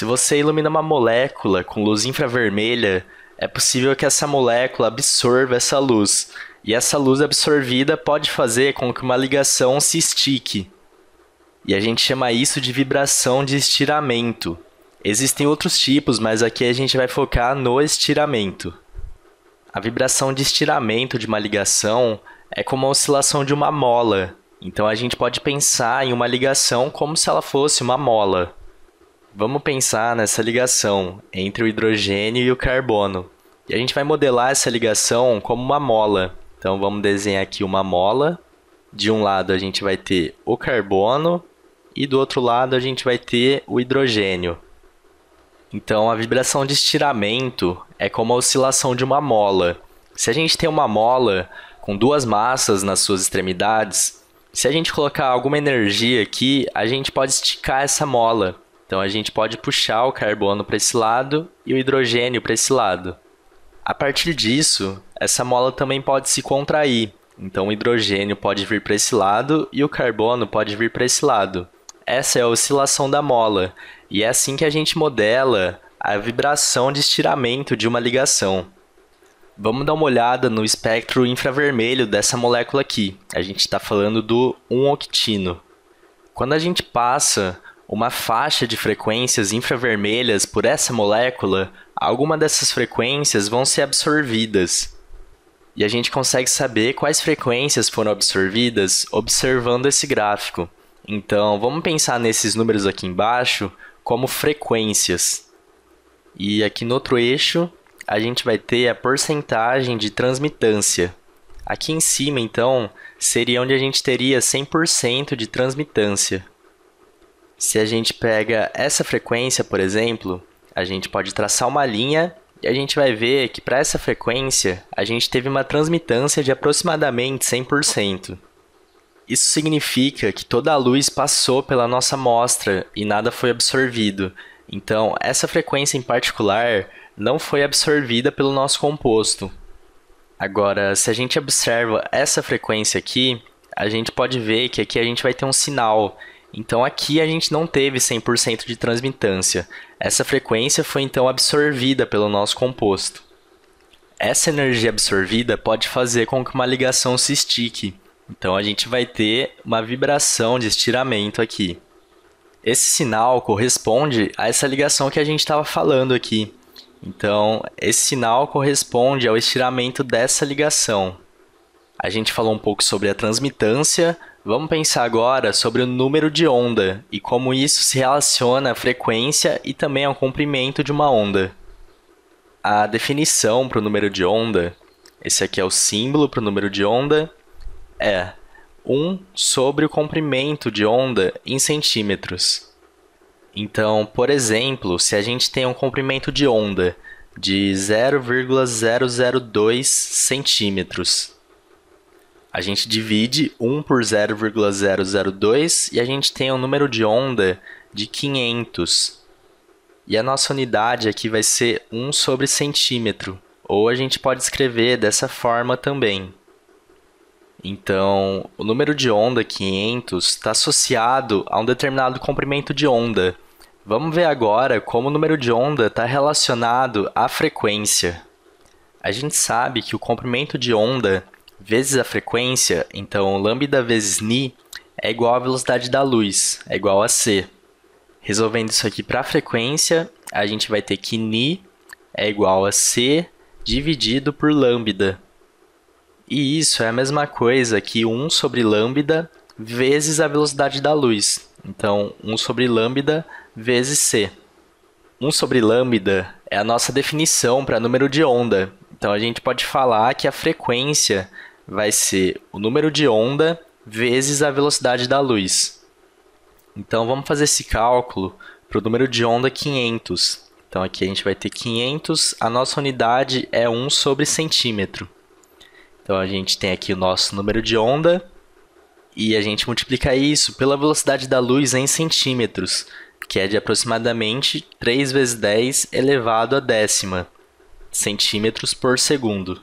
Se você ilumina uma molécula com luz infravermelha, é possível que essa molécula absorva essa luz, e essa luz absorvida pode fazer com que uma ligação se estique. E a gente chama isso de vibração de estiramento. Existem outros tipos, mas aqui a gente vai focar no estiramento. A vibração de estiramento de uma ligação é como a oscilação de uma mola. Então a gente pode pensar em uma ligação como se ela fosse uma mola. Vamos pensar nessa ligação entre o hidrogênio e o carbono. E a gente vai modelar essa ligação como uma mola. Então vamos desenhar aqui uma mola. De um lado a gente vai ter o carbono e do outro lado a gente vai ter o hidrogênio. Então a vibração de estiramento é como a oscilação de uma mola. Se a gente tem uma mola com duas massas nas suas extremidades, se a gente colocar alguma energia aqui, a gente pode esticar essa mola. Então a gente pode puxar o carbono para esse lado e o hidrogênio para esse lado. A partir disso, essa mola também pode se contrair. Então o hidrogênio pode vir para esse lado e o carbono pode vir para esse lado. Essa é a oscilação da mola, e é assim que a gente modela a vibração de estiramento de uma ligação. Vamos dar uma olhada no espectro infravermelho dessa molécula aqui. A gente está falando do 1-octino. Quando a gente passa uma faixa de frequências infravermelhas por essa molécula, alguma dessas frequências vão ser absorvidas. E a gente consegue saber quais frequências foram absorvidas observando esse gráfico. Então, vamos pensar nesses números aqui embaixo como frequências. E aqui no outro eixo, a gente vai ter a porcentagem de transmitância. Aqui em cima, então, seria onde a gente teria 100% de transmitância. Se a gente pega essa frequência, por exemplo, a gente pode traçar uma linha e a gente vai ver que para essa frequência a gente teve uma transmitância de aproximadamente 100%. Isso significa que toda a luz passou pela nossa amostra e nada foi absorvido. Então, essa frequência em particular não foi absorvida pelo nosso composto. Agora, se a gente observa essa frequência aqui, a gente pode ver que aqui a gente vai ter um sinal então aqui a gente não teve 100% de transmitância. Essa frequência foi então absorvida pelo nosso composto. Essa energia absorvida pode fazer com que uma ligação se estique. Então a gente vai ter uma vibração de estiramento aqui. Esse sinal corresponde a essa ligação que a gente estava falando aqui. Então, esse sinal corresponde ao estiramento dessa ligação. A gente falou um pouco sobre a transmitância, vamos pensar agora sobre o número de onda e como isso se relaciona à frequência e também ao comprimento de uma onda. A definição para o número de onda, esse aqui é o símbolo para o número de onda, é 1 sobre o comprimento de onda em centímetros. Então, por exemplo, se a gente tem um comprimento de onda de 0,002 centímetros a gente divide 1 por 0,002 e a gente tem um número de onda de 500. E a nossa unidade aqui vai ser 1 sobre centímetro, ou a gente pode escrever dessa forma também. Então, o número de onda 500 está associado a um determinado comprimento de onda. Vamos ver agora como o número de onda está relacionado à frequência. A gente sabe que o comprimento de onda vezes a frequência, então lambda vezes ni é igual à velocidade da luz, é igual a c. Resolvendo isso aqui para a frequência, a gente vai ter que ni é igual a c dividido por lambda. E isso é a mesma coisa que 1 sobre lambda vezes a velocidade da luz. Então, 1 sobre lambda vezes c. 1 sobre lambda é a nossa definição para número de onda. Então, a gente pode falar que a frequência vai ser o número de onda vezes a velocidade da luz. Então vamos fazer esse cálculo para o número de onda 500. Então aqui a gente vai ter 500, a nossa unidade é 1 sobre centímetro. Então a gente tem aqui o nosso número de onda e a gente multiplica isso pela velocidade da luz em centímetros, que é de aproximadamente 3 vezes 10 elevado à décima centímetros por segundo.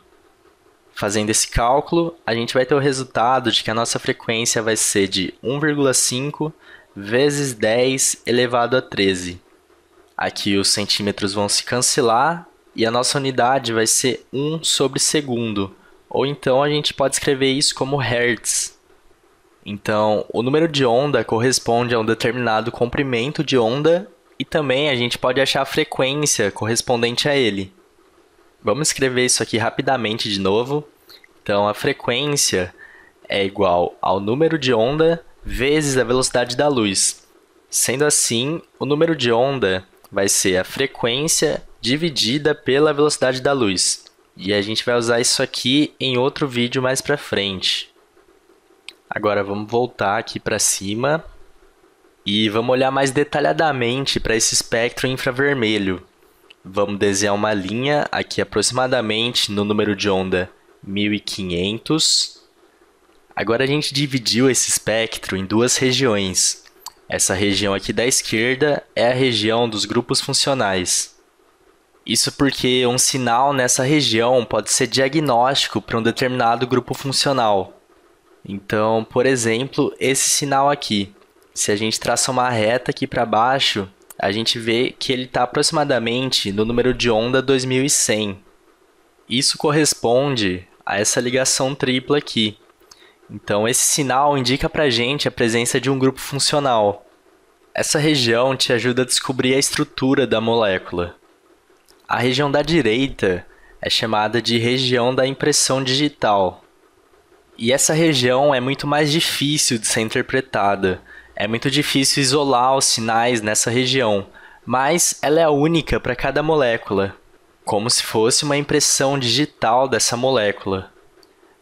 Fazendo esse cálculo, a gente vai ter o resultado de que a nossa frequência vai ser de 1,5 vezes 10 elevado a 13. Aqui os centímetros vão se cancelar e a nossa unidade vai ser 1 sobre segundo, ou então a gente pode escrever isso como hertz. Então, o número de onda corresponde a um determinado comprimento de onda e também a gente pode achar a frequência correspondente a ele. Vamos escrever isso aqui rapidamente de novo. Então, a frequência é igual ao número de onda vezes a velocidade da luz. Sendo assim, o número de onda vai ser a frequência dividida pela velocidade da luz. E a gente vai usar isso aqui em outro vídeo mais para frente. Agora vamos voltar aqui para cima e vamos olhar mais detalhadamente para esse espectro infravermelho vamos desenhar uma linha aqui aproximadamente no número de onda 1500. Agora a gente dividiu esse espectro em duas regiões. Essa região aqui da esquerda é a região dos grupos funcionais. Isso porque um sinal nessa região pode ser diagnóstico para um determinado grupo funcional. Então, por exemplo, esse sinal aqui. Se a gente traça uma reta aqui para baixo, a gente vê que ele está aproximadamente no número de onda 2100. Isso corresponde a essa ligação tripla aqui. Então, esse sinal indica para a gente a presença de um grupo funcional. Essa região te ajuda a descobrir a estrutura da molécula. A região da direita é chamada de região da impressão digital. E essa região é muito mais difícil de ser interpretada, é muito difícil isolar os sinais nessa região, mas ela é única para cada molécula, como se fosse uma impressão digital dessa molécula.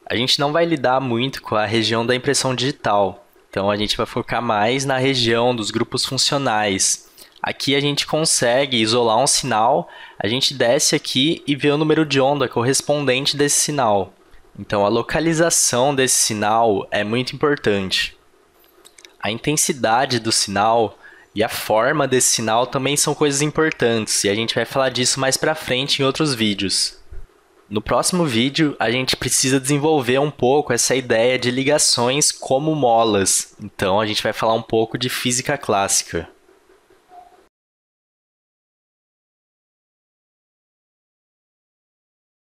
A gente não vai lidar muito com a região da impressão digital, então a gente vai focar mais na região dos grupos funcionais. Aqui a gente consegue isolar um sinal, a gente desce aqui e vê o número de onda correspondente desse sinal. Então, a localização desse sinal é muito importante a intensidade do sinal e a forma desse sinal também são coisas importantes e a gente vai falar disso mais para frente em outros vídeos. No próximo vídeo, a gente precisa desenvolver um pouco essa ideia de ligações como molas. Então, a gente vai falar um pouco de física clássica.